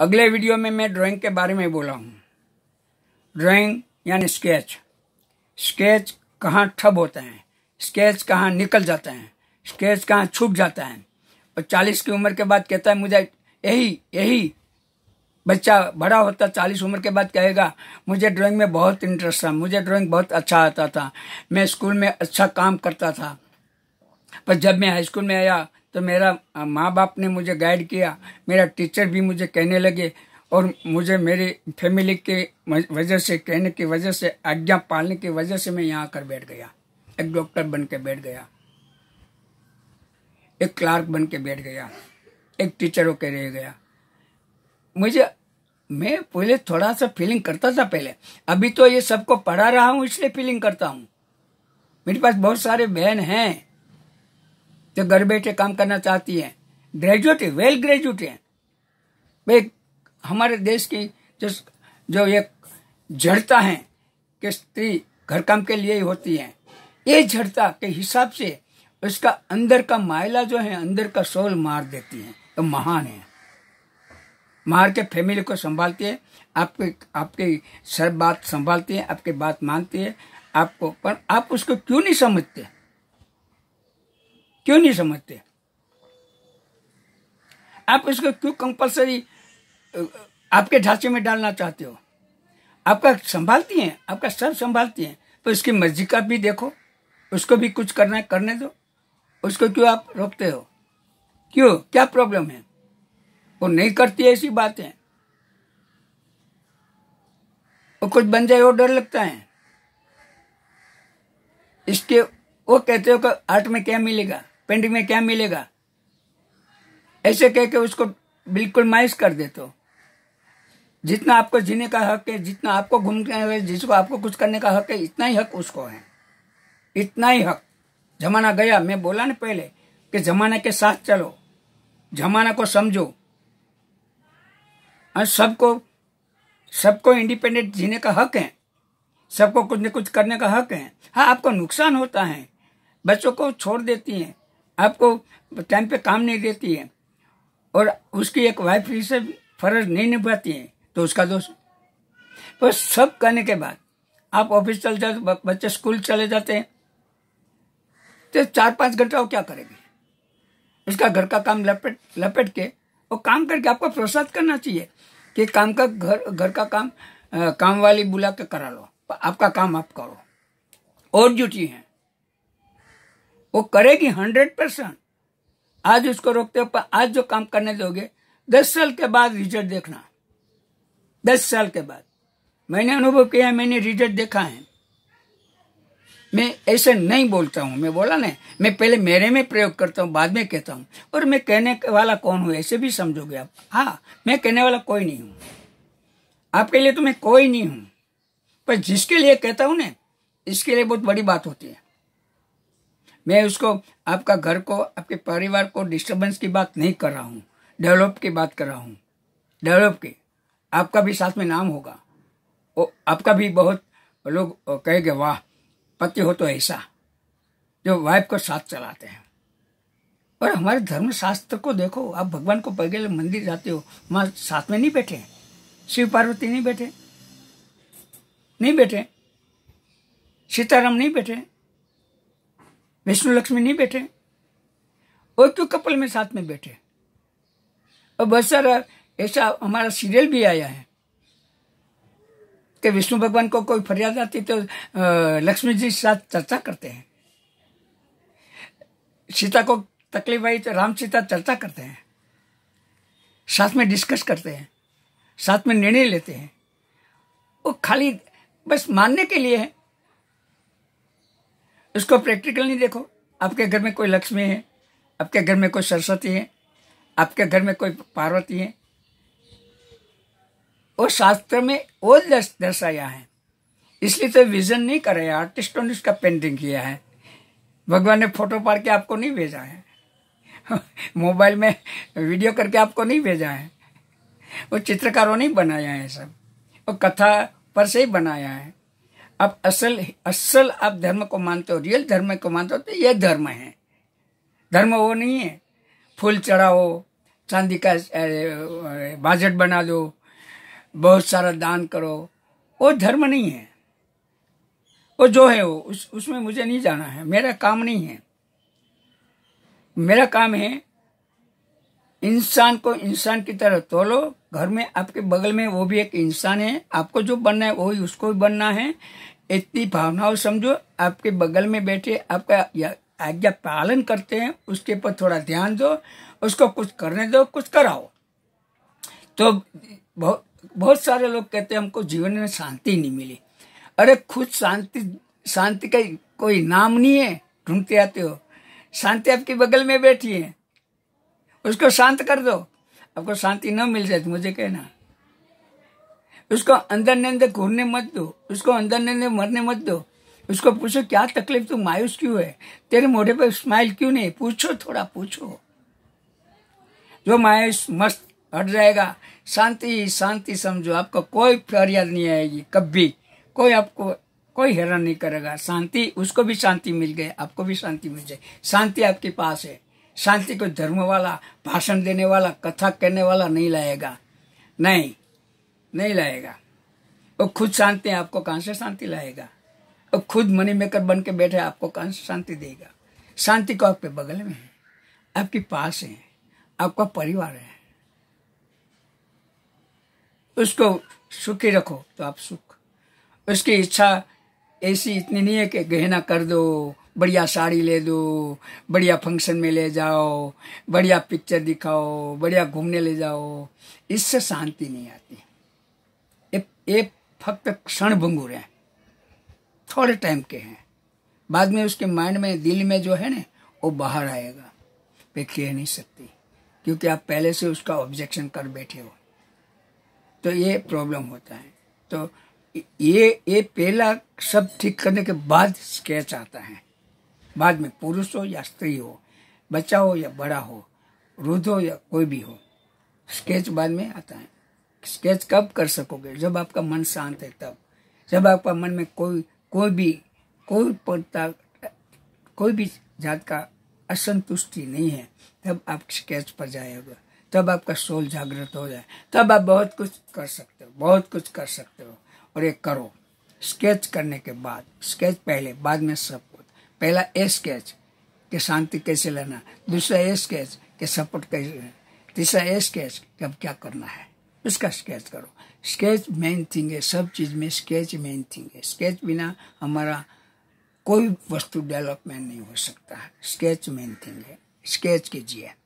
अगले वीडियो में मैं ड्राइंग के बारे में बोला हूँ ड्राइंग यानी स्केच स्केच कहाँ ठप होते हैं स्केच कहाँ निकल जाते हैं स्केच कहाँ छूट जाता है और चालीस की उम्र के बाद कहता है मुझे यही यही बच्चा बड़ा होता चालीस उम्र के बाद कहेगा मुझे ड्राइंग में बहुत इंटरेस्ट था मुझे ड्राइंग बहुत अच्छा आता था मैं स्कूल में अच्छा काम करता था पर जब मैं हाई स्कूल में आया तो मेरा माँ बाप ने मुझे गाइड किया मेरा टीचर भी मुझे कहने लगे और मुझे मेरी फैमिली के वजह से कहने की वजह से आज्ञा पालने की वजह से मैं यहाँ आकर बैठ गया एक डॉक्टर बन के बैठ गया एक क्लार्क बन के बैठ गया एक टीचर होकर रह गया मुझे मैं पहले थोड़ा सा फीलिंग करता था पहले अभी तो ये सबको पढ़ा रहा हूँ इसलिए फीलिंग करता हूँ मेरे पास बहुत सारे बहन हैं जो घर बैठे काम करना चाहती हैं ग्रेजुएट है वेल ग्रेजुएट है भाई हमारे देश की जो जो ये जड़ता है कि स्त्री घर काम के लिए ही होती है ये जड़ता के हिसाब से उसका अंदर का मायला जो है अंदर का सोल मार देती है तो महान है मार के फैमिली को संभालती है आपके आपकी सब बात संभालती है आपकी बात मानती है आपको पर आप उसको क्यों नहीं समझते क्यों नहीं समझते आप इसको क्यों कंपलसरी आपके ढांचे में डालना चाहते हो आपका संभालती हैं आपका सब संभालती हैं तो इसकी मर्जी का भी देखो उसको भी कुछ करना है करने दो उसको क्यों आप रोकते हो क्यों क्या प्रॉब्लम है वो नहीं करती है ऐसी बातें वो कुछ बन जाए वो डर लगता है इसके वो कहते हो कि आर्ट में क्या मिलेगा पेंट में क्या मिलेगा ऐसे कह के उसको बिल्कुल माइस कर देते हो जितना आपको जीने का हक है जितना आपको घूमने है जिसको आपको कुछ करने का हक है इतना ही हक उसको है इतना ही हक जमाना गया मैं बोला ना पहले कि जमाने के साथ चलो जमाना को समझो और हाँ, सबको सबको इंडिपेंडेंट जीने का हक है सबको कुछ न कुछ करने का हक है हाँ आपको नुकसान होता है बच्चों को छोड़ देती हैं आपको टाइम पे काम नहीं देती है और उसकी एक वाइफ से फर्ज नहीं निभाती है तो उसका दोष पर सब करने के बाद आप ऑफिस चल जाते बच्चे स्कूल चले जाते हैं तो चार पांच घंटा वो क्या करेंगे उसका घर का काम लपेट लपेट के वो काम करके आपको प्रोत्साहित करना चाहिए कि काम का घर घर का काम आ, काम वाली बुला के करा लो आपका काम आप करो और ड्यूटी है वो करेगी हंड्रेड परसेंट आज उसको रोकते हो आज जो काम करने दोगे दस साल के बाद रिजल्ट देखना दस साल के बाद मैंने अनुभव किया है मैंने रिजल्ट देखा है मैं ऐसे नहीं बोलता हूँ मैं बोला ना मैं पहले मेरे में प्रयोग करता हूँ बाद में कहता हूँ और मैं कहने वाला कौन हूँ ऐसे भी समझोगे आप हाँ मैं कहने वाला कोई नहीं हूँ आपके लिए तो मैं कोई नहीं हूँ पर जिसके लिए कहता हूँ ना इसके लिए बहुत बड़ी बात होती है मैं उसको आपका घर को आपके परिवार को डिस्टर्बेंस की बात नहीं कर रहा हूँ डेवलप की बात कर रहा हूँ डेवलप की आपका भी साथ में नाम होगा ओ, आपका भी बहुत लोग कहेंगे वाह पति हो तो ऐसा जो वाइफ को साथ चलाते हैं और हमारे धर्मशास्त्र को देखो आप भगवान को पहले मंदिर जाते हो वहाँ साथ में नहीं बैठे शिव पार्वती नहीं बैठे नहीं बैठे सीताराम नहीं बैठे विष्णु लक्ष्मी नहीं बैठे और क्यों कपल में साथ में बैठे और बहुत सारा ऐसा हमारा सीरियल भी आया है कि विष्णु भगवान को कोई फरियाद आती तो लक्ष्मी जी साथ चर्चा करते हैं सीता को तकलीफ आई तो राम सीता चर्चा करते हैं साथ में डिस्कस करते हैं साथ में निर्णय लेते हैं वो खाली बस मानने के लिए है उसको प्रैक्टिकल नहीं देखो आपके घर में कोई लक्ष्मी है आपके घर में कोई सरस्वती है आपके घर में कोई पार्वती है वो शास्त्र में वो दर्शाया है इसलिए तो विजन नहीं करे आर्टिस्टों ने उसका पेंटिंग किया है भगवान ने फोटो पाड़ के आपको नहीं भेजा है मोबाइल में वीडियो करके आपको नहीं भेजा है वो चित्रकारों ने बनाया है सब वो कथा पर से ही बनाया है आप असल असल आप धर्म को मानते हो रियल धर्म को मानते हो तो ये धर्म है धर्म वो नहीं है फूल चढ़ाओ चांदी का बाजट बना दो बहुत सारा दान करो वो धर्म नहीं है वो जो है वो उस उसमें मुझे नहीं जाना है मेरा काम नहीं है मेरा काम है इंसान को इंसान की तरह तोलो घर में आपके बगल में वो भी एक इंसान है आपको जो बनना है ही उसको भी बनना है इतनी भावनाओं समझो आपके बगल में बैठे आपका आज्ञा पालन करते हैं उसके ऊपर थोड़ा ध्यान दो उसको कुछ करने दो कुछ कराओ तो बहुत बहुत सारे लोग कहते हैं हमको जीवन में शांति नहीं मिली अरे खुद शांति शांति का कोई नाम नहीं है ढूंढते आते हो शांति आपके बगल में बैठी है उसको शांत कर दो आपको शांति न मिल जाए तो मुझे कहना उसको अंदर ने अंदर घूरने मत दो उसको अंदर ने अंदर मरने मत दो उसको पूछो क्या तकलीफ तू मायूस क्यों है तेरे मोढ़े पर स्माइल क्यों नहीं पूछो थोड़ा पूछो जो मायूस मस्त हट जाएगा शांति शांति समझो आपको कोई फरियाद नहीं आएगी कभी कोई आपको कोई हैरान नहीं करेगा शांति उसको भी शांति मिल गई आपको भी शांति मिल जाए शांति आपके पास है शांति को धर्म वाला भाषण देने वाला कथा कहने वाला नहीं लाएगा नहीं नहीं लाएगा वो खुद शांति आपको कहां से शांति लाएगा वो खुद मनी मेकर बन के बैठे आपको कहां से शांति देगा शांति को आपके बगल में है आपके पास है आपका परिवार है उसको सुखी रखो तो आप सुख उसकी इच्छा ऐसी इतनी नहीं है कि गहना कर दो बढ़िया साड़ी ले दो बढ़िया फंक्शन में ले जाओ बढ़िया पिक्चर दिखाओ बढ़िया घूमने ले जाओ इससे शांति नहीं आती ये फक्त क्षण भंगुर हैं थोड़े टाइम के हैं बाद में उसके माइंड में दिल में जो है ना वो बाहर आएगा वे कह नहीं सकती क्योंकि आप पहले से उसका ऑब्जेक्शन कर बैठे हो तो ये प्रॉब्लम होता है तो ये ये पहला सब ठीक करने के बाद स्केच आता है बाद में पुरुष हो या स्त्री हो बच्चा हो या बड़ा हो वृद्ध हो या कोई भी हो स्केच बाद में आता है स्केच कब कर सकोगे जब आपका मन शांत है तब जब आपका मन में कोई कोई भी कोई पता कोई भी जात का असंतुष्टि नहीं है तब आप स्केच पर जाएगा तब आपका सोल जागृत हो जाए तब आप बहुत कुछ कर सकते हो बहुत कुछ कर सकते हो और ये करो स्केच करने के बाद स्केच पहले बाद में सब पहला ए स्केच कि शांति कैसे लेना दूसरा ए स्केच कि सपोर्ट कैसे लेना तीसरा ए स्केच कि अब क्या करना है इसका स्केच करो स्केच मेन थिंग है सब चीज़ में स्केच मेन थिंग है स्केच बिना हमारा कोई वस्तु डेवलपमेंट नहीं हो सकता है स्केच मेन थिंग है स्केच कीजिए